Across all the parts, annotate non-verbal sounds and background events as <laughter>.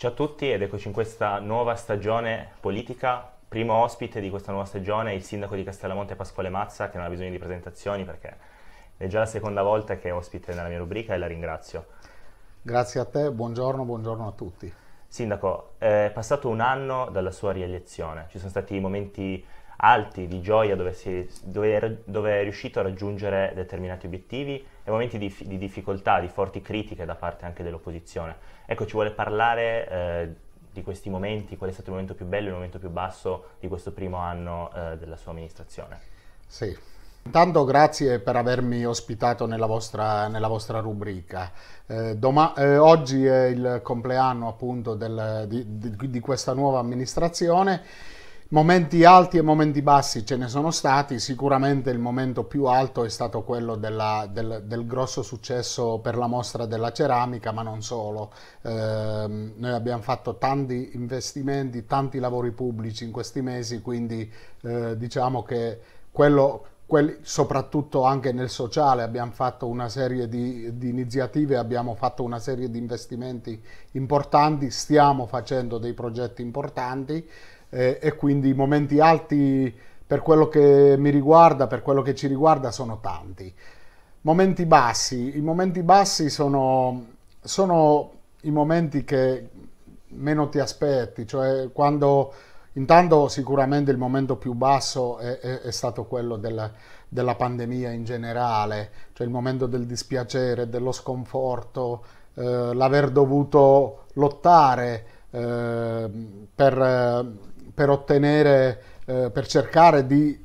Ciao a tutti ed eccoci in questa nuova stagione politica. Primo ospite di questa nuova stagione è il sindaco di Castellamonte Pasquale Mazza, che non ha bisogno di presentazioni perché è già la seconda volta che è ospite nella mia rubrica e la ringrazio. Grazie a te, buongiorno, buongiorno a tutti. Sindaco, è passato un anno dalla sua rielezione, ci sono stati momenti alti di gioia dove, si, dove, dove, è riuscito a raggiungere determinati obiettivi e momenti di, di, difficoltà, di forti critiche da parte anche dell'opposizione. Ecco, ci vuole parlare eh, di questi momenti, qual è stato il momento più bello e il momento più basso di questo primo anno eh, della sua amministrazione. Sì, Intanto grazie per avermi ospitato nella vostra, nella vostra rubrica. Eh, doma- eh, oggi è il compleanno appunto del, di, di, di, questa nuova amministrazione Momenti alti e momenti bassi ce ne sono stati, sicuramente il momento più alto è stato quello della, del, del, grosso successo per la mostra della ceramica, ma non solo. Eh, noi abbiamo fatto tanti investimenti, tanti lavori pubblici in questi mesi, quindi eh, diciamo che quello, quelli, soprattutto anche nel sociale abbiamo fatto una serie di, di, iniziative, abbiamo fatto una serie di investimenti importanti, stiamo facendo dei progetti importanti eh, e quindi i momenti alti per quello che mi riguarda, per quello che ci riguarda, sono tanti. Momenti bassi, i momenti bassi sono, sono i momenti che meno ti aspetti, cioè quando intanto sicuramente il momento più basso è, è, è stato quello del, della pandemia in generale, cioè il momento del dispiacere, dello sconforto, eh, l'aver dovuto lottare eh, per per ottenere, eh, per cercare di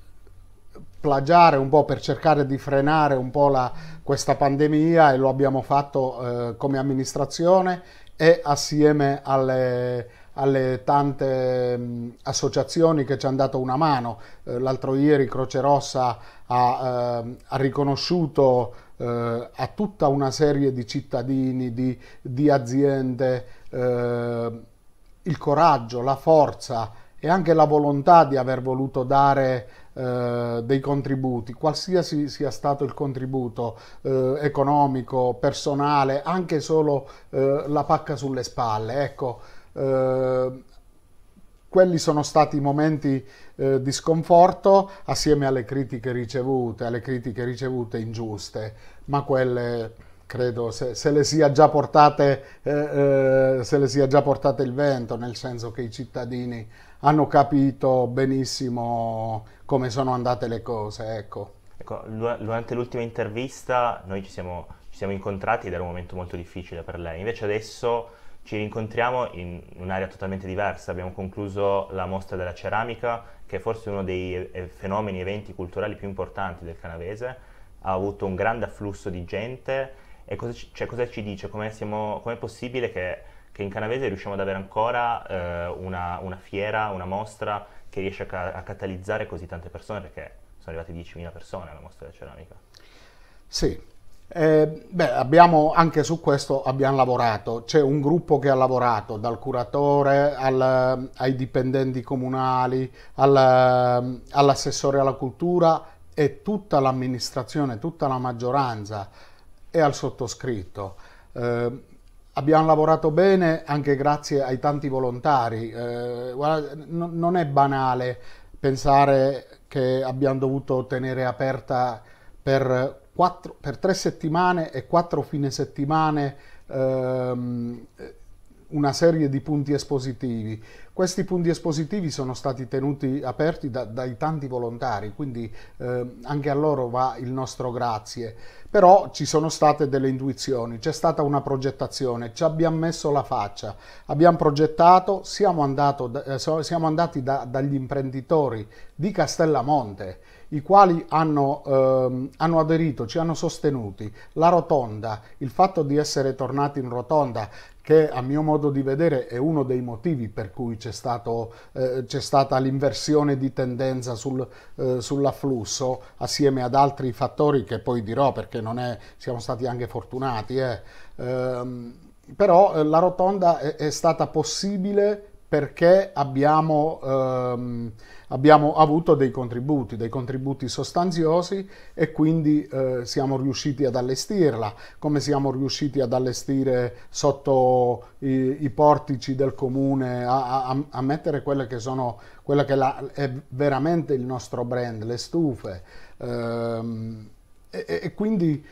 plagiare un po', per cercare di frenare un po' la, questa pandemia e lo abbiamo fatto eh, come amministrazione e assieme alle, alle tante mh, mm, associazioni che ci hanno dato una mano. Eh, l'altro ieri Croce Rossa ha, eh, ha riconosciuto eh, a tutta una serie di cittadini, di, di aziende, eh, il coraggio, la forza e anche la volontà di aver voluto dare eh, dei contributi, qualsiasi sia stato il contributo eh, economico, personale, anche solo eh, la pacca sulle spalle. Ecco, eh, quelli sono stati i momenti eh, di sconforto assieme alle critiche ricevute, alle critiche ricevute ingiuste, ma quelle credo se, se le sia già portate eh, eh, se le sia già portate il vento, nel senso che i cittadini hanno capito benissimo come sono andate le cose. Ecco. Ecco, durante l'ultima intervista noi ci siamo, ci siamo incontrati ed era un momento molto difficile per lei, invece adesso ci rincontriamo in un'area totalmente diversa, abbiamo concluso la mostra della ceramica che è forse uno dei eh, fenomeni, eventi culturali più importanti del canavese, ha avuto un grande afflusso di gente e cosa ci, cioè, cosa ci dice, come è possibile che che in canavese riusciamo ad avere ancora eh, una, una, fiera, una mostra che riesce a, ca- a catalizzare così tante persone perché sono arrivate 10.000 persone alla mostra della ceramica. Sì, eh, beh, abbiamo, anche su questo abbiamo lavorato, c'è un gruppo che ha lavorato dal curatore al, ai dipendenti comunali, al, all'assessore alla cultura e tutta l'amministrazione, tutta la maggioranza e al sottoscritto. Eh, Abbiamo lavorato bene anche grazie ai tanti volontari. Eh, guarda, n- non è banale pensare che abbiamo dovuto tenere aperta per, quattro, per tre settimane e quattro fine settimane ehm, una serie di punti espositivi. Questi punti espositivi sono stati tenuti aperti da, dai tanti volontari, quindi eh, anche a loro va il nostro grazie. Però ci sono state delle intuizioni, c'è stata una progettazione, ci abbiamo messo la faccia, abbiamo progettato, siamo, andato, eh, siamo andati da, dagli imprenditori di Castellamonte, i quali hanno, ehm, hanno, aderito, ci hanno sostenuti, la rotonda, il fatto di essere tornati in rotonda, che a mio modo di vedere è uno dei motivi per cui c'è, stato, eh, c'è stata l'inversione di tendenza sul, eh, sull'afflusso, assieme ad altri fattori che poi dirò perché è, siamo stati anche fortunati. Eh. Ehm, però eh, la rotonda è, è, stata possibile perché abbiamo... Ehm, abbiamo avuto dei contributi, dei contributi sostanziosi e quindi eh, siamo riusciti ad allestirla, come siamo riusciti ad allestire sotto i, i portici del comune, a, a, a, mettere quelle che sono quella che la, è veramente il nostro brand, le stufe. Ehm, e, e quindi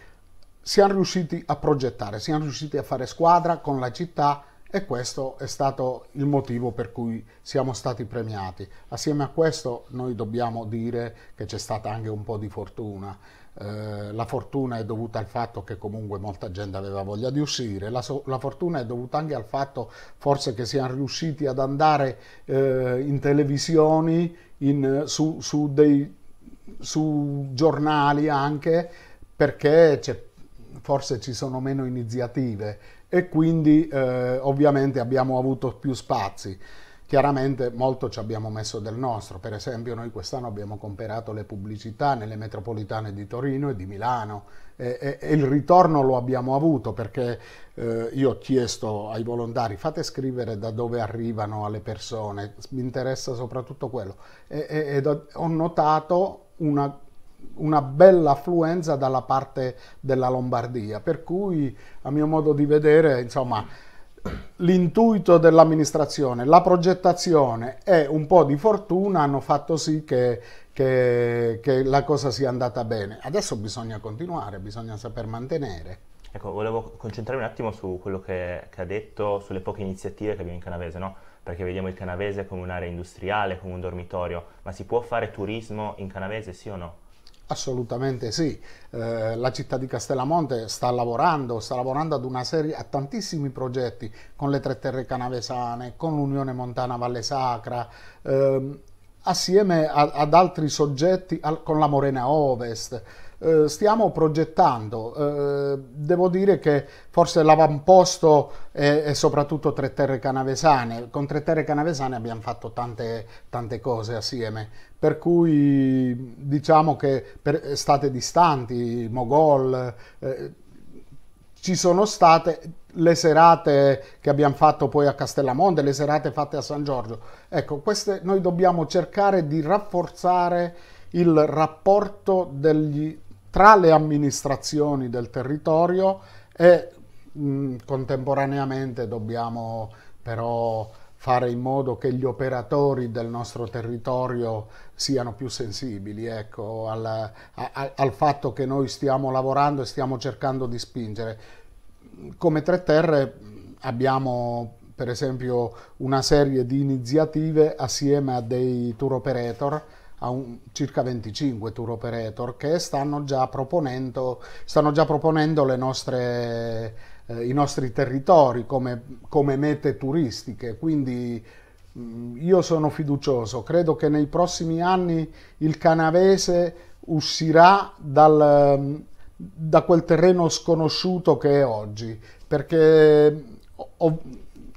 siamo riusciti a progettare, siamo riusciti a fare squadra con la città e questo è stato il motivo per cui siamo stati premiati. Assieme a questo noi dobbiamo dire che c'è stata anche un po' di fortuna. Eh, la fortuna è dovuta al fatto che comunque molta gente aveva voglia di uscire, la, so la fortuna è dovuta anche al fatto forse che siamo riusciti ad andare eh, in televisioni, in, su, su, dei, su giornali anche, perché forse ci sono meno iniziative e quindi eh, ovviamente abbiamo avuto più spazi. Chiaramente molto ci abbiamo messo del nostro, per esempio noi quest'anno abbiamo comperato le pubblicità nelle metropolitane di Torino e di Milano e, e, e il ritorno lo abbiamo avuto perché eh, io ho chiesto ai volontari fate scrivere da dove arrivano alle persone, mi interessa soprattutto quello e, e ho notato una una bella affluenza dalla parte della Lombardia, per cui a mio modo di vedere, insomma, l'intuito dell'amministrazione, la progettazione e un po' di fortuna hanno fatto sì che, che, che la cosa sia andata bene. Adesso bisogna continuare, bisogna saper mantenere. Ecco, volevo concentrarmi un attimo su quello che, che ha detto, sulle poche iniziative che abbiamo in Canavese, no? perché vediamo il Canavese come un'area industriale, come un dormitorio, ma si può fare turismo in Canavese sì o no? Assolutamente sì, eh, la città di Castellamonte sta lavorando, sta lavorando ad una serie, a tantissimi progetti con le tre terre canavesane, con l'Unione Montana Valle Sacra, ehm, assieme a, ad altri soggetti al, con la Morena Ovest. Eh, stiamo progettando. Eh, devo dire che forse l'avamposto è, e, soprattutto Tre Terre Canavesane. Con Tre Terre Canavesane abbiamo fatto tante, tante cose assieme, per cui diciamo che per, state distanti, Mogol, eh, ci sono state le serate che abbiamo fatto poi a Castellamonte, le serate fatte a San Giorgio. Ecco, queste noi dobbiamo cercare di rafforzare il rapporto degli tra le amministrazioni del territorio e mh, contemporaneamente dobbiamo però fare in modo che gli operatori del nostro territorio siano più sensibili ecco, al, a, al, fatto che noi stiamo lavorando e stiamo cercando di spingere. Come Tre Terre abbiamo per esempio una serie di iniziative assieme a dei tour operator a un, circa 25 tour operator che stanno già proponendo, stanno già proponendo le nostre, eh, i nostri territori come, come mete turistiche. Quindi mh, mm, io sono fiducioso, credo che nei prossimi anni il canavese uscirà dal, da quel terreno sconosciuto che è oggi, perché ho,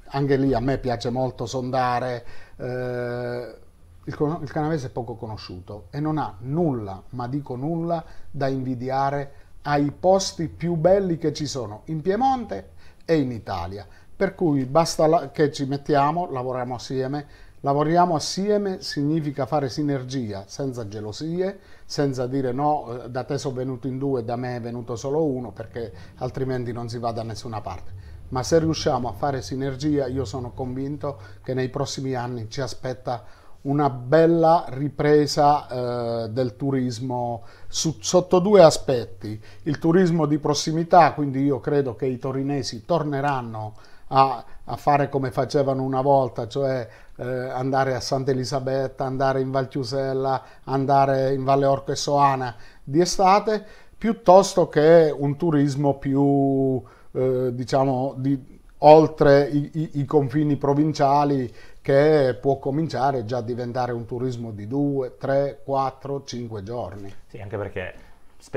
anche lì a me piace molto sondare. Eh, il, il canavese è poco conosciuto e non ha nulla, ma dico nulla, da invidiare ai posti più belli che ci sono in Piemonte e in Italia. Per cui basta che ci mettiamo, lavoriamo assieme. Lavoriamo assieme significa fare sinergia, senza gelosie, senza dire no, eh, da te sono venuto in due, da me è venuto solo uno, perché altrimenti non si va da nessuna parte ma se riusciamo a fare sinergia io sono convinto che nei prossimi anni ci aspetta una bella ripresa eh, del turismo su, sotto due aspetti. Il turismo di prossimità, quindi io credo che i torinesi torneranno a, a fare come facevano una volta, cioè eh, andare a Santa Elisabetta, andare in Val Chiusella, andare in Valle Orco e Soana di estate, piuttosto che un turismo più, eh, diciamo, di, oltre i, i, i confini provinciali che può cominciare già a diventare un turismo di 2, 3, 4, 5 giorni. Sì, anche perché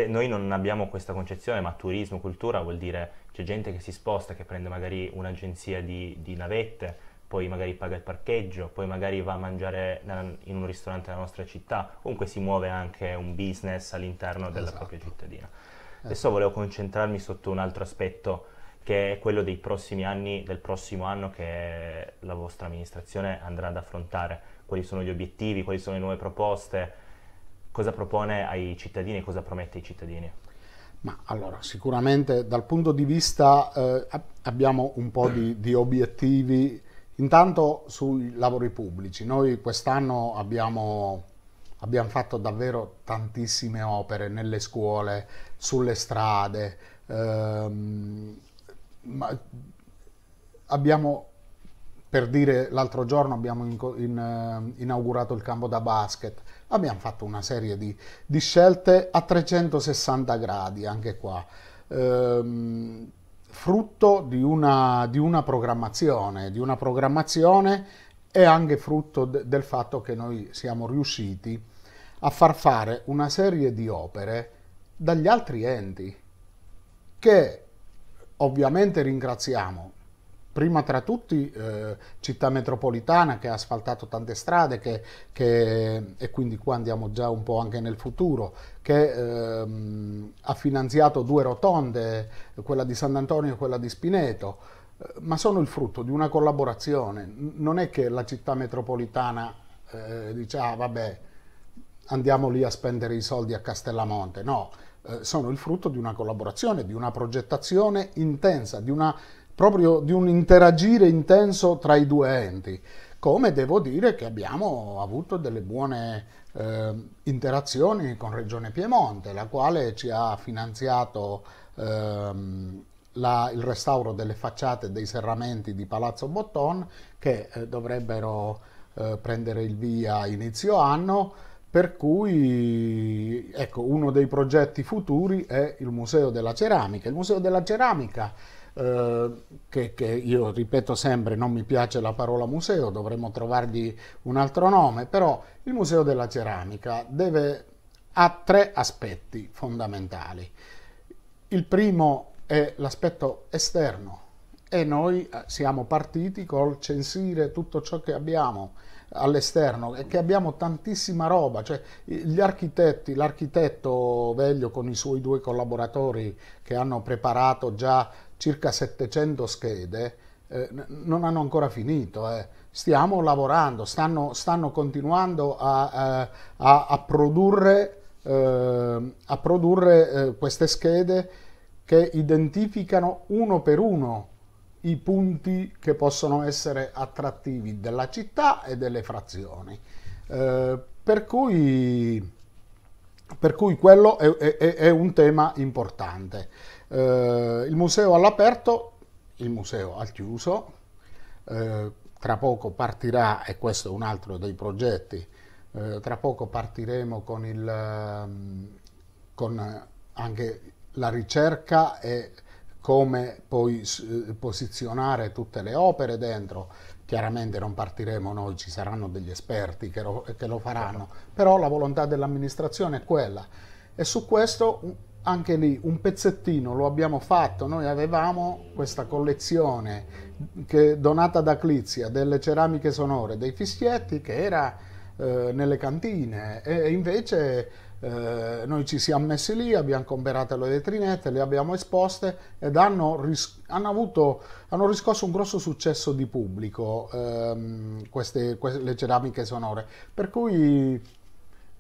noi non abbiamo questa concezione, ma turismo, cultura vuol dire c'è gente che si sposta, che prende magari un'agenzia di, di navette, poi magari paga il parcheggio, poi magari va a mangiare in un ristorante della nostra città, comunque si muove anche un business all'interno della esatto. propria cittadina. Eh. Adesso volevo concentrarmi sotto un altro aspetto che è quello dei prossimi anni, del prossimo anno che la vostra amministrazione andrà ad affrontare. Quali sono gli obiettivi, quali sono le nuove proposte, cosa propone ai cittadini e cosa promette ai cittadini? Ma allora, sicuramente dal punto di vista eh, abbiamo un po' di, di obiettivi. Intanto sui lavori pubblici, noi quest'anno abbiamo abbiamo fatto davvero tantissime opere nelle scuole, sulle strade, ehm, ma abbiamo, per dire, l'altro giorno abbiamo in, in, eh, inaugurato il campo da basket, abbiamo fatto una serie di, di scelte a 360 gradi, anche qua. Ehm, frutto di una, di una programmazione, di una programmazione e anche frutto de, del fatto che noi siamo riusciti a far fare una serie di opere dagli altri enti che Ovviamente ringraziamo prima tra tutti eh, città metropolitana che ha asfaltato tante strade che, che, e quindi qua andiamo già un po' anche nel futuro, che eh, ha finanziato due rotonde, quella di Sant'Antonio e quella di Spineto, eh, ma sono il frutto di una collaborazione. Non è che la città metropolitana eh, dice ah vabbè andiamo lì a spendere i soldi a Castellamonte, no eh, sono il frutto di una collaborazione, di una progettazione intensa, di una, proprio di un interagire intenso tra i due enti. Come devo dire che abbiamo avuto delle buone eh, interazioni con Regione Piemonte, la quale ci ha finanziato ehm, la, il restauro delle facciate dei serramenti di Palazzo Botton che eh, dovrebbero eh, prendere il via inizio anno per cui ecco, uno dei progetti futuri è il Museo della Ceramica. Il Museo della Ceramica, eh, che, che, io ripeto sempre, non mi piace la parola museo, dovremmo trovargli un altro nome, però il Museo della Ceramica deve, ha tre aspetti fondamentali. Il primo è l'aspetto esterno e noi siamo partiti col censire tutto ciò che abbiamo all'esterno e che abbiamo tantissima roba, cioè gli architetti, l'architetto Veglio con i suoi due collaboratori che hanno preparato già circa 700 schede, eh, non hanno ancora finito. Eh. Stiamo lavorando, stanno, stanno continuando a, eh, a, a produrre, eh, a produrre eh, queste schede che identificano uno per uno i punti che possono essere attrattivi della città e delle frazioni. Eh, per, cui, per, cui, quello è, è, è un tema importante. Eh, il museo all'aperto, il museo al chiuso, eh, tra poco partirà, e questo è un altro dei progetti, eh, tra poco partiremo con, il, ehm, con anche la ricerca e come poi eh, posizionare tutte le opere dentro. Chiaramente non partiremo noi, ci saranno degli esperti che lo, che lo faranno, certo. però la volontà dell'amministrazione è quella. E su questo anche lì un pezzettino lo abbiamo fatto, noi avevamo questa collezione che, donata da Clizia delle ceramiche sonore, dei fischietti che era eh, nelle cantine e invece eh, noi ci siamo messi lì, abbiamo comperato le vetrinette, le abbiamo esposte ed hanno, ris hanno, avuto, hanno riscosso un grosso successo di pubblico ehm, queste, queste, le ceramiche sonore. Per cui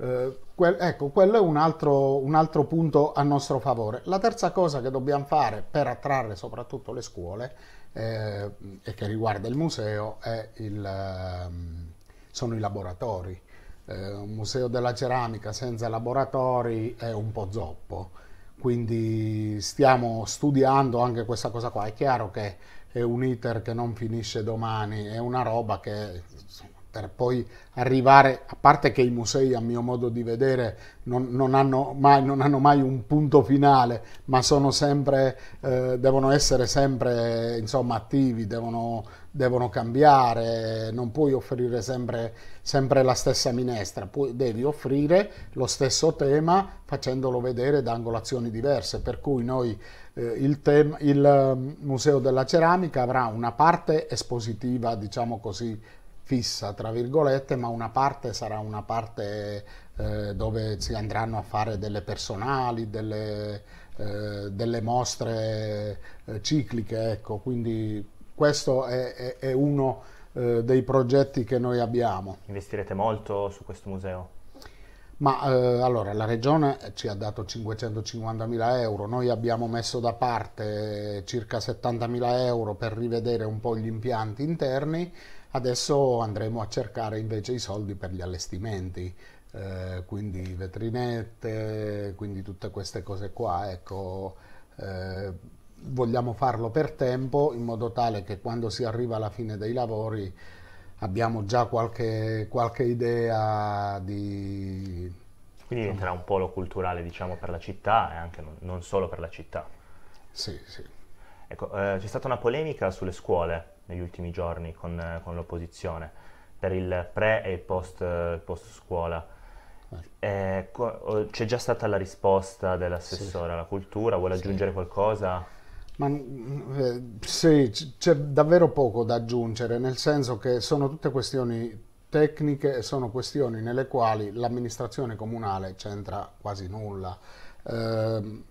eh, quel, ecco, quello è un altro, un altro punto a nostro favore. La terza cosa che dobbiamo fare per attrarre soprattutto le scuole eh, e che riguarda il museo il, ehm, sono i laboratori eh, un museo della ceramica senza laboratori è un po' zoppo, quindi stiamo studiando anche questa cosa qua. È chiaro che è un iter che non finisce domani, è una roba che per poi arrivare, a parte che i musei a mio modo di vedere non, non, hanno, mai, non hanno, mai, un punto finale, ma sono sempre, eh, devono essere sempre insomma, attivi, devono, devono, cambiare, non puoi offrire sempre, sempre la stessa minestra, puoi, devi offrire lo stesso tema facendolo vedere da angolazioni diverse, per cui noi eh, il, il, mm, Museo della Ceramica avrà una parte espositiva, diciamo così, fissa, tra virgolette, ma una parte sarà una parte eh, dove si andranno a fare delle personali, delle, eh, delle mostre eh, cicliche, ecco, quindi questo è, è, è uno eh, dei progetti che noi abbiamo. Investirete molto su questo museo? Ma eh, allora la regione ci ha dato 550.000 euro, noi abbiamo messo da parte circa 70.000 euro per rivedere un po' gli impianti interni Adesso andremo a cercare invece i soldi per gli allestimenti, eh, quindi vetrinette, quindi tutte queste cose qua, ecco, eh, vogliamo farlo per tempo in modo tale che quando si arriva alla fine dei lavori abbiamo già qualche, qualche idea di... Quindi diventerà un polo culturale diciamo per la città e anche non, non solo per la città. Sì, sì. Ecco, eh, c'è stata una polemica sulle scuole negli ultimi giorni con, eh, con l'opposizione per il pre e il post, post scuola. Certo. Eh, c'è già stata la risposta dell'assessore sì. alla cultura, vuole sì. aggiungere qualcosa? Ma, mm, eh, sì, c'è davvero poco da aggiungere, nel senso che sono tutte questioni tecniche e sono questioni nelle quali l'amministrazione comunale c'entra quasi nulla. Eh,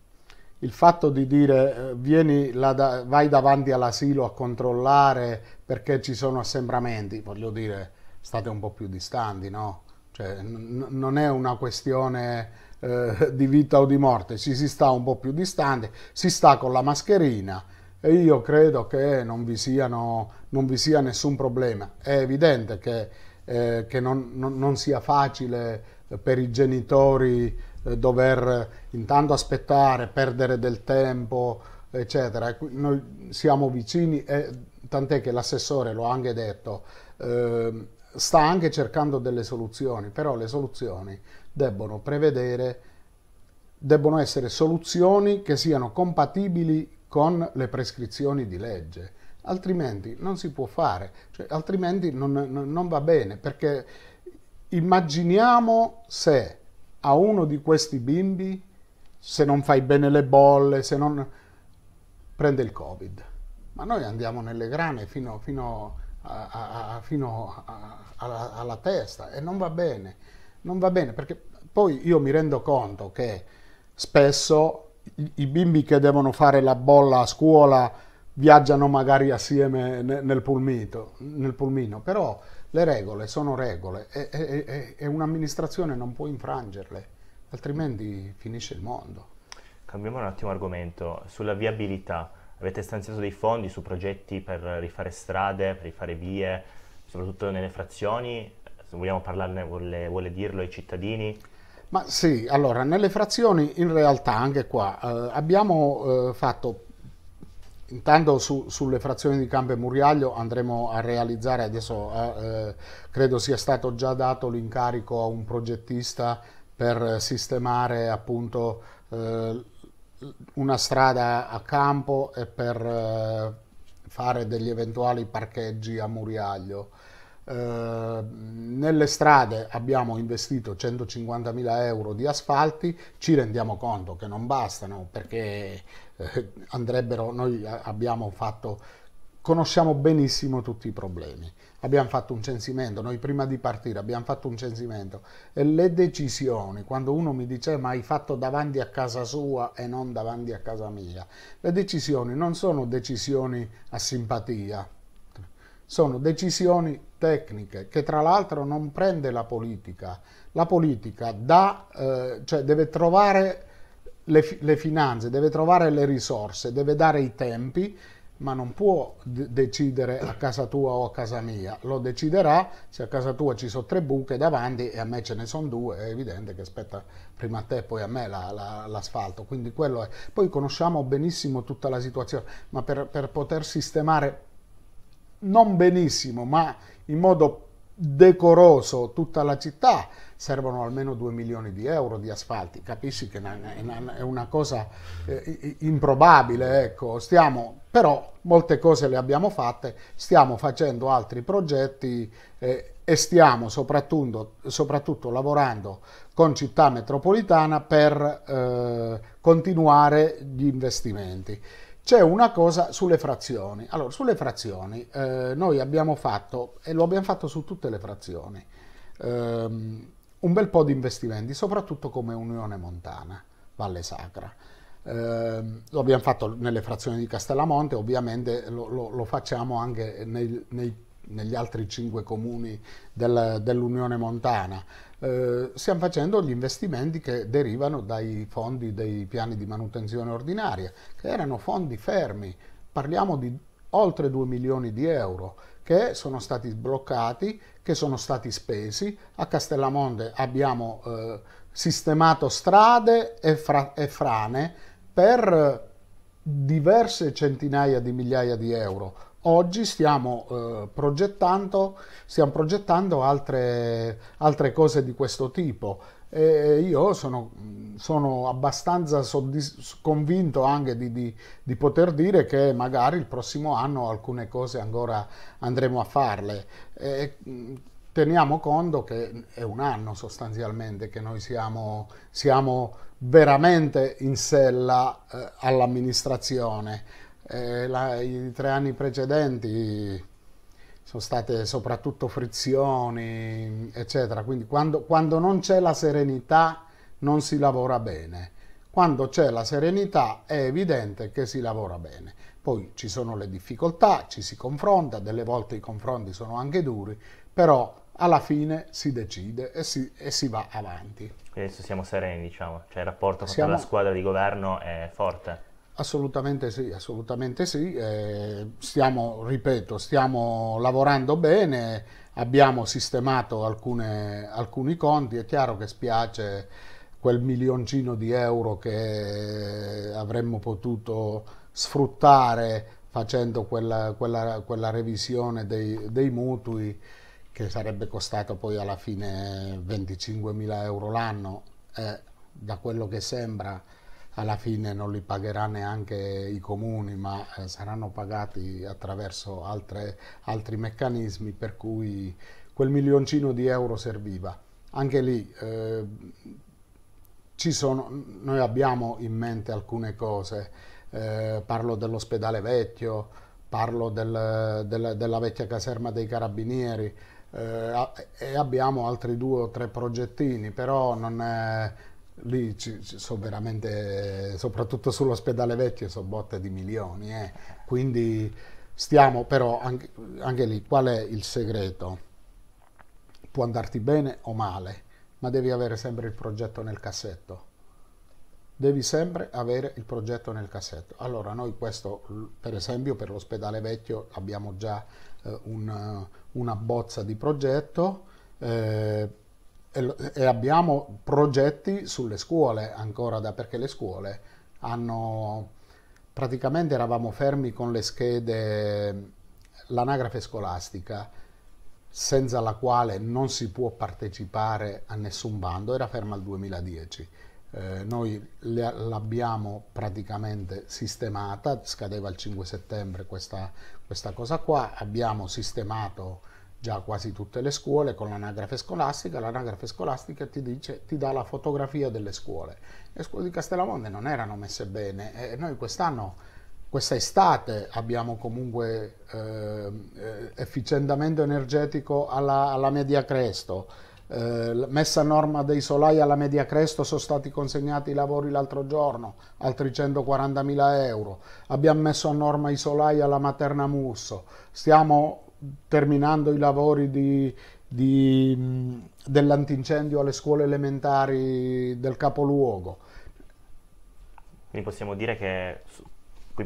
il fatto di dire eh, vieni, la, vai davanti all'asilo a controllare perché ci sono assembramenti, voglio dire, state un po' più distanti, no? Cioè, non è una questione eh, di vita o di morte, ci si sta un po' più distanti, si sta con la mascherina e io credo che non vi, siano, non vi sia nessun problema. È evidente che, eh, che non, non, non, sia facile per i genitori eh, dover intanto aspettare, perdere del tempo, eccetera. Noi siamo vicini, e, tant'è che l'assessore lo ha anche detto, eh, sta anche cercando delle soluzioni, però le soluzioni debbono prevedere, debbono essere soluzioni che siano compatibili con le prescrizioni di legge altrimenti non si può fare, cioè, altrimenti non, non, va bene, perché immaginiamo se a uno di questi bimbi, se non fai bene le bolle, se non... prende il Covid. Ma noi andiamo nelle grane fino, fino, a, a, fino alla, alla testa e non va bene. Non va bene perché poi io mi rendo conto che spesso i bimbi che devono fare la bolla a scuola viaggiano magari assieme nel, pulmito, nel pulmino, però le regole sono regole e, e, e un'amministrazione non può infrangerle, altrimenti finisce il mondo. Cambiamo un attimo argomento, sulla viabilità. Avete stanziato dei fondi su progetti per rifare strade, per rifare vie, soprattutto nelle frazioni, se vogliamo parlarne vuole, vuole dirlo ai cittadini? Ma sì, allora nelle frazioni in realtà anche qua eh, abbiamo eh, fatto Intanto su, sulle frazioni di Campo e Muriaglio andremo a realizzare, adesso eh, eh, credo sia stato già dato l'incarico a un progettista per sistemare appunto eh, una strada a campo e per eh, fare degli eventuali parcheggi a Muriaglio. Ehm, nelle strade abbiamo investito 150.000 euro di asfalti, ci rendiamo conto che non bastano perché eh, andrebbero, noi abbiamo fatto, conosciamo benissimo tutti i problemi. Abbiamo fatto un censimento, noi prima di partire abbiamo fatto un censimento e le decisioni, quando uno mi dice eh, ma hai fatto davanti a casa sua e non davanti a casa mia, le decisioni non sono decisioni a simpatia, sono decisioni tecniche che tra l'altro non prende la politica. La politica dà, eh, cioè deve trovare le, le, finanze, deve trovare le risorse, deve dare i tempi, ma non può decidere a casa tua o a casa mia. Lo deciderà se a casa tua ci sono tre buche davanti e a me ce ne sono due, è evidente che aspetta prima a te e poi a me la, la, l'asfalto. Quindi quello è. Poi conosciamo benissimo tutta la situazione, ma per, per poter sistemare non benissimo, ma in modo decoroso tutta la città, servono almeno 2 milioni di euro di asfalti. Capisci che è una cosa eh, improbabile, ecco. Stiamo, però molte cose le abbiamo fatte, stiamo facendo altri progetti eh, e stiamo soprattutto, soprattutto, lavorando con città metropolitana per eh, continuare gli investimenti c'è una cosa sulle frazioni. Allora, sulle frazioni eh, noi abbiamo fatto, e lo abbiamo fatto su tutte le frazioni, ehm, un bel po' di investimenti, soprattutto come Unione Montana, Valle Sacra. Eh, lo abbiamo fatto nelle frazioni di Castellamonte, ovviamente lo, lo, lo facciamo anche nei, nei, negli altri cinque comuni del, dell'Unione Montana eh, stiamo facendo gli investimenti che derivano dai fondi dei piani di manutenzione ordinaria, che erano fondi fermi, parliamo di oltre 2 milioni di euro che sono stati sbloccati, che sono stati spesi. A Castellamonte abbiamo eh, sistemato strade e, fra e frane per diverse centinaia di migliaia di euro oggi stiamo eh, progettando, stiamo progettando altre, altre, cose di questo tipo e io sono, sono abbastanza soddisf- convinto anche di, di, di, poter dire che magari il prossimo anno alcune cose ancora andremo a farle. E, teniamo conto che è un anno sostanzialmente che noi siamo, siamo veramente in sella eh, all'amministrazione eh, la, i tre anni precedenti sono state soprattutto frizioni, eccetera. Quindi quando, quando non c'è la serenità non si lavora bene. Quando c'è la serenità è evidente che si lavora bene. Poi ci sono le difficoltà, ci si confronta, delle volte i confronti sono anche duri, però alla fine si decide e si, e si va avanti. Quindi adesso siamo sereni, diciamo, cioè il rapporto siamo... con la squadra di governo è forte. Assolutamente sì, assolutamente sì. Eh, stiamo, ripeto, stiamo lavorando bene, abbiamo sistemato alcune, alcuni conti, è chiaro che spiace quel milioncino di euro che avremmo potuto sfruttare facendo quella, quella, quella revisione dei, dei mutui che sarebbe costato poi alla fine 25 mila euro l'anno, eh, da quello che sembra alla fine non li pagherà neanche i comuni, ma eh, saranno pagati attraverso altre, altri meccanismi, per cui quel milioncino di euro serviva. Anche lì eh, sono, noi abbiamo in mente alcune cose, eh, parlo dell'ospedale vecchio, parlo del, del, della vecchia caserma dei carabinieri eh, e abbiamo altri due o tre progettini, però non è Lì ci, ci sono veramente, soprattutto sull'ospedale vecchio, sono botte di milioni. Eh. Quindi stiamo però anche, anche lì, qual è il segreto? Può andarti bene o male, ma devi avere sempre il progetto nel cassetto devi sempre avere il progetto nel cassetto. Allora noi questo per esempio per l'ospedale vecchio abbiamo già eh, un, una bozza di progetto eh, e, abbiamo progetti sulle scuole ancora da perché le scuole hanno praticamente eravamo fermi con le schede l'anagrafe scolastica senza la quale non si può partecipare a nessun bando era ferma al 2010 eh, noi l'abbiamo praticamente sistemata scadeva il 5 settembre questa, questa cosa qua abbiamo sistemato già quasi tutte le scuole con l'anagrafe scolastica, l'anagrafe scolastica ti, dice, ti dà la fotografia delle scuole. Le scuole di Castellamonte non erano messe bene e noi quest'anno, questa estate, abbiamo comunque eh, efficientamento energetico alla, alla media cresto, eh, messa a norma dei solai alla media cresto sono stati consegnati i lavori l'altro giorno, altri 140.000 euro, abbiamo messo a norma i solai alla materna Musso, stiamo terminando i lavori di, di, dell'antincendio alle scuole elementari del capoluogo. Quindi possiamo dire che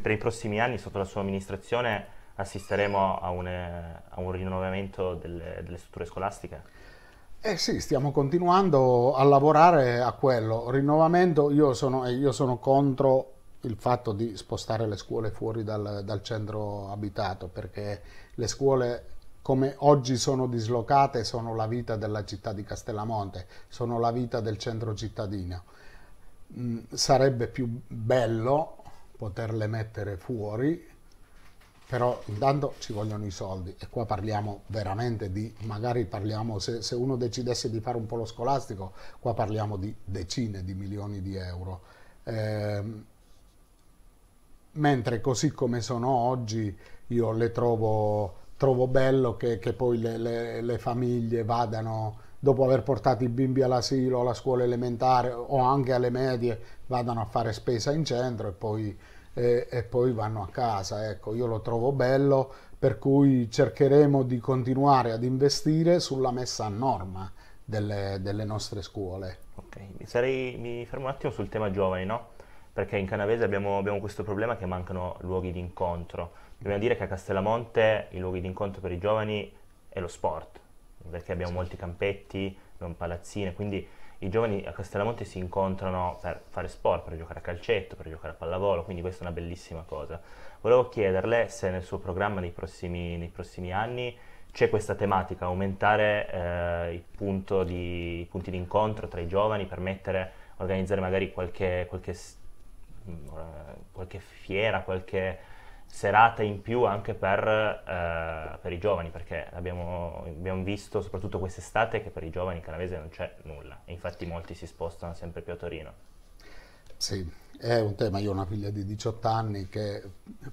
per i prossimi anni, sotto la sua amministrazione, assisteremo a, une, a un, rinnovamento delle, delle strutture scolastiche? Eh sì, stiamo continuando a lavorare a quello. Rinnovamento, io sono, eh, io sono contro il fatto di spostare le scuole fuori dal, dal centro abitato, perché le scuole come oggi sono dislocate sono la vita della città di Castellamonte, sono la vita del centro cittadino. Mm, sarebbe più bello poterle mettere fuori, però intanto ci vogliono i soldi e qua parliamo veramente di, magari parliamo, se, se uno decidesse di fare un polo scolastico, qua parliamo di decine di milioni di euro. Eh, mentre così come sono oggi io le trovo, trovo bello che, che poi le, le, le, famiglie vadano, dopo aver portato i bimbi all'asilo, alla scuola elementare o anche alle medie, vadano a fare spesa in centro e poi, e, e poi vanno a casa. Ecco, io lo trovo bello, per cui cercheremo di continuare ad investire sulla messa a norma delle, delle nostre scuole. Ok, mi, sarei, mi fermo un attimo sul tema giovani, no? perché in Canavese abbiamo, abbiamo questo problema che mancano luoghi di incontro. Dobbiamo dire che a Castellamonte i luoghi di incontro per i giovani è lo sport, perché abbiamo sì. molti campetti, non palazzine, quindi i giovani a Castellamonte si incontrano per fare sport, per giocare a calcetto, per giocare a pallavolo, quindi questa è una bellissima cosa. Volevo chiederle se nel suo programma nei prossimi, nei prossimi anni c'è questa tematica, aumentare eh, il di, i punti di incontro tra i giovani, permettere, organizzare magari qualche, qualche eh, qualche fiera, qualche serata in più anche per, eh, per i giovani, perché abbiamo, abbiamo, visto soprattutto quest'estate che per i giovani in canavese non c'è nulla, e infatti molti si spostano sempre più a Torino. Sì, è un tema, io ho una figlia di 18 anni che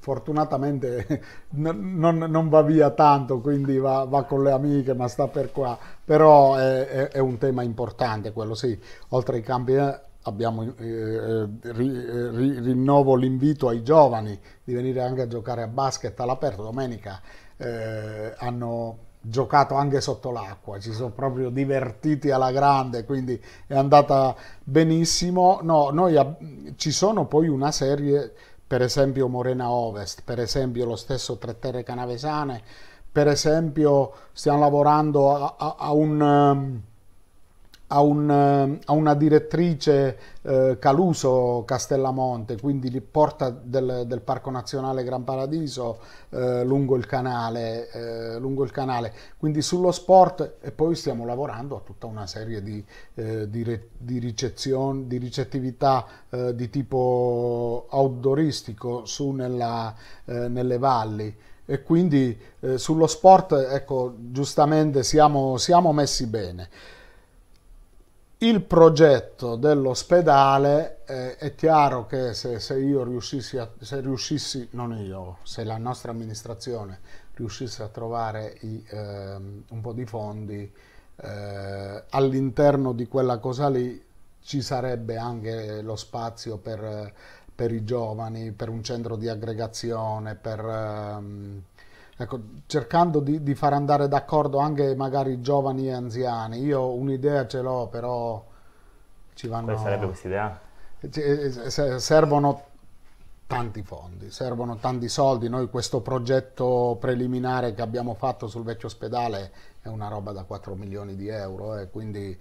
fortunatamente <laughs> non, non va via tanto, quindi va, va, con le amiche, ma sta per qua, però è, è, è un tema importante quello sì, oltre ai campi eh, abbiamo, eh, eh ri, eh, ri, rinnovo l'invito ai giovani di venire anche a giocare a basket all'aperto. Domenica eh, hanno giocato anche sotto l'acqua, ci sono proprio divertiti alla grande, quindi è andata benissimo. No, noi ci sono poi una serie, per esempio Morena Ovest, per esempio lo stesso Tre Terre Canavesane, per esempio stiamo lavorando a, a, a un... Um, a, un, eh, a una direttrice eh, Caluso Castellamonte, quindi porta del, del Parco Nazionale Gran Paradiso eh, lungo, il canale, eh, lungo il canale, quindi sullo sport e poi stiamo lavorando a tutta una serie di, eh, di, di, ricezion, di ricettività eh, di tipo outdooristico su nella, nelle valli e quindi sullo sport ecco, giustamente siamo, siamo messi bene il progetto dell'ospedale eh, è chiaro che se, se io riuscissi, a, se riuscissi, non io, se la nostra amministrazione riuscisse a trovare i, eh, un po' di fondi eh, all'interno di quella cosa lì ci sarebbe anche lo spazio per, per i giovani, per un centro di aggregazione, per... Ehm, ecco, cercando di, di, far andare d'accordo anche magari giovani e anziani. Io un'idea ce l'ho, però ci vanno... Quale sarebbe questa idea? Eh, servono tanti fondi, servono tanti soldi. Noi questo progetto preliminare che abbiamo fatto sul vecchio ospedale è una roba da 4 milioni di euro e eh, quindi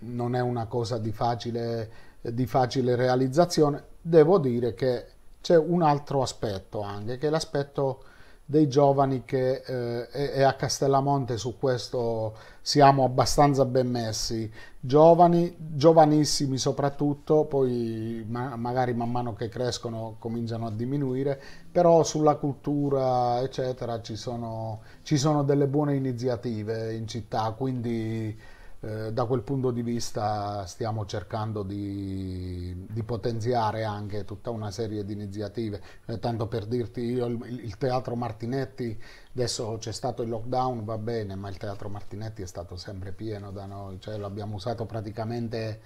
non è una cosa di facile, di facile realizzazione. Devo dire che c'è un altro aspetto anche, che è l'aspetto dei giovani che eh, e a Castellamonte su questo siamo abbastanza ben messi, giovani, giovanissimi soprattutto, poi ma magari man mano che crescono cominciano a diminuire, però sulla cultura eccetera ci sono, ci sono delle buone iniziative in città, quindi eh, da quel punto di vista stiamo cercando di, di, potenziare anche tutta una serie di iniziative. Eh, tanto per dirti, io, il, il, teatro Martinetti, adesso c'è stato il lockdown, va bene, ma il teatro Martinetti è stato sempre pieno da noi, cioè, l'abbiamo usato praticamente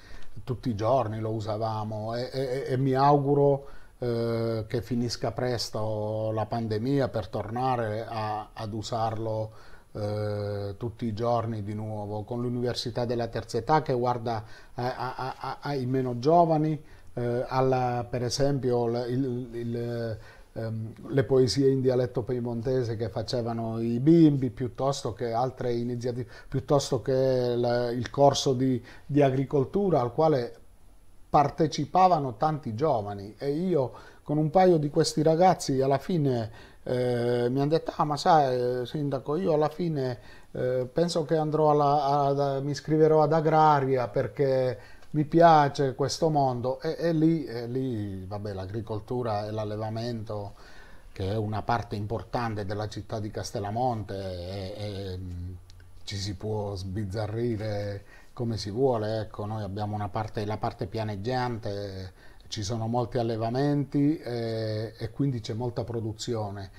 tutti i giorni, lo usavamo e, e, e mi auguro eh, che finisca presto la pandemia per tornare a, ad usarlo eh, tutti i giorni di nuovo, con l'università della terza età che guarda eh, a, a, ai meno giovani, eh, alla, per esempio il, il, il, ehm, le poesie in dialetto piemontese che facevano i bimbi piuttosto che altre iniziative, piuttosto che la, il corso di, di agricoltura al quale partecipavano tanti giovani e io con un paio di questi ragazzi alla fine eh, mi hanno detto, ah ma sai sindaco, io alla fine eh, penso che andrò alla, alla, mi iscriverò ad Agraria perché mi piace questo mondo e, e lì, e lì vabbè, l'agricoltura e l'allevamento che è una parte importante della città di Castellamonte e, e ci si può sbizzarrire come si vuole, ecco, noi abbiamo una parte, la parte pianeggiante ci sono molti allevamenti e, eh, e quindi c'è molta produzione.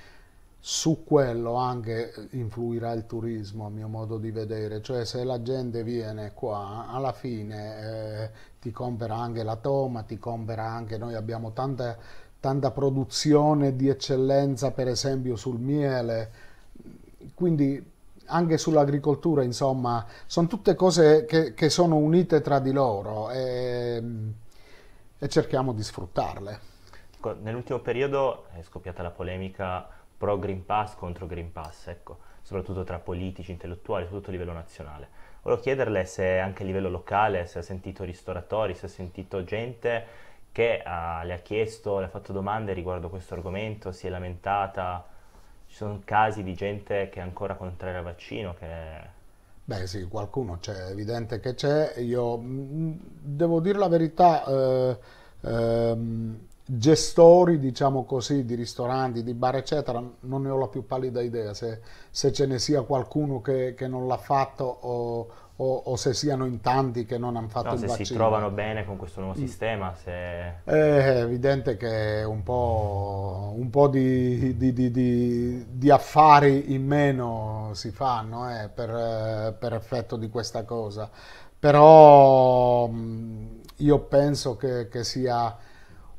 Su quello anche influirà il turismo, a mio modo di vedere, cioè se la gente viene qua, alla fine eh, ti compra anche la toma, ti compra anche, noi abbiamo tanta, tanta produzione di eccellenza per esempio sul miele, quindi anche sull'agricoltura, insomma, sono tutte cose che, che, sono unite tra di loro. E, ehm, e cerchiamo di sfruttarle. Ecco, nell'ultimo periodo è scoppiata la polemica pro Green Pass contro Green Pass, ecco, soprattutto tra politici, intellettuali, soprattutto a livello nazionale. Volevo chiederle se anche a livello locale, se ha sentito ristoratori, se ha sentito gente che uh, le ha chiesto, le ha fatto domande riguardo questo argomento, si è lamentata, ci sono casi di gente che è ancora contraria al vaccino, che Beh sì, qualcuno c'è, è evidente che c'è. Io mm, devo dire la verità, eh, eh, gestori, diciamo così, di ristoranti, di bar, eccetera, non ne ho la più pallida idea se, se ce ne sia qualcuno che, che non l'ha fatto o, o, o, se siano in tanti che non hanno fatto no, il se vaccino. se si trovano bene con questo nuovo mm. sistema. Se... Eh, è evidente che un po', un po di, di, di, di, affari in meno si fanno eh, per, per, effetto di questa cosa, però mm, io penso che, che sia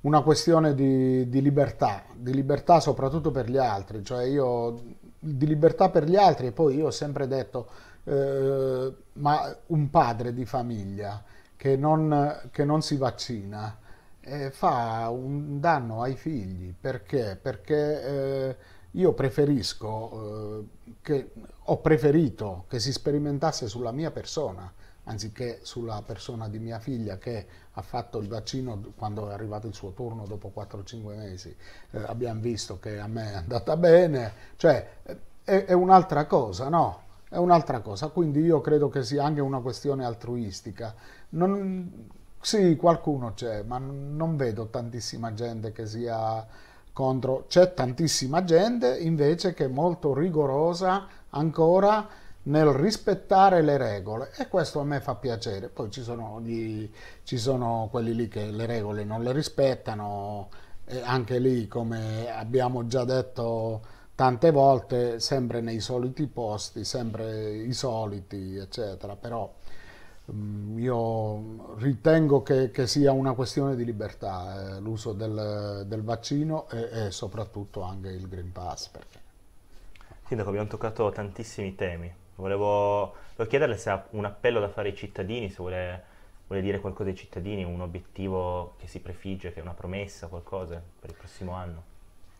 una questione di, di, libertà, di libertà soprattutto per gli altri, cioè io di libertà per gli altri e poi io ho sempre detto eh, ma un padre di famiglia che non, che non si vaccina eh, fa un danno ai figli perché? Perché eh, io preferisco, eh, che, ho preferito che si sperimentasse sulla mia persona anziché sulla persona di mia figlia che ha fatto il vaccino quando è arrivato il suo turno dopo 4-5 mesi. Eh, abbiamo visto che a me è andata bene, cioè eh, è, è un'altra cosa, no? è un'altra cosa, quindi io credo che sia anche una questione altruistica. Non, sì, qualcuno c'è, ma non vedo tantissima gente che sia contro. C'è tantissima gente invece che è molto rigorosa ancora nel rispettare le regole e questo a me fa piacere. Poi ci sono, gli, ci sono quelli lì che le regole non le rispettano e anche lì, come abbiamo già detto tante volte sempre nei soliti posti, sempre i soliti, eccetera, però mm, io ritengo che, che, sia una questione di libertà eh, l'uso del, del, vaccino e, e, soprattutto anche il Green Pass. Perché... Sindaco, abbiamo toccato tantissimi temi. Volevo, volevo chiederle se ha un appello da fare ai cittadini, se vuole, vuole dire qualcosa ai cittadini, un obiettivo che si prefigge, che è una promessa, qualcosa per il prossimo anno.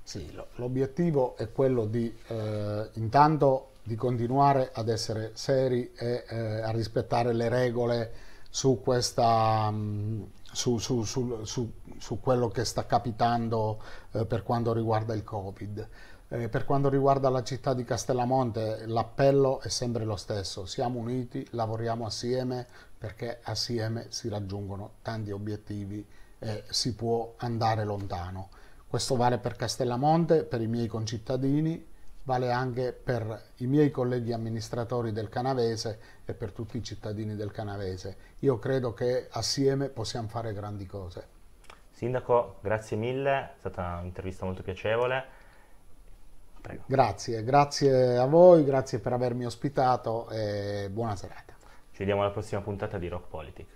Sì, l'obiettivo è quello di eh, intanto di continuare ad essere seri e eh, a rispettare le regole su, questa, mm, su, su, su quello che sta capitando eh, per quanto riguarda il Covid. Eh, per quanto riguarda la città di Castellamonte, l'appello è sempre lo stesso, siamo uniti, lavoriamo assieme perché assieme si raggiungono tanti obiettivi e si può andare lontano. Questo vale per Castellamonte, per i miei concittadini, vale anche per i miei colleghi amministratori del Canavese e per tutti i cittadini del Canavese. Io credo che assieme possiamo fare grandi cose. Sindaco, grazie mille, è stata un'intervista molto piacevole. Prego. Grazie, grazie a voi, grazie per avermi ospitato e buona serata. Ci vediamo alla prossima puntata di Rock Politic.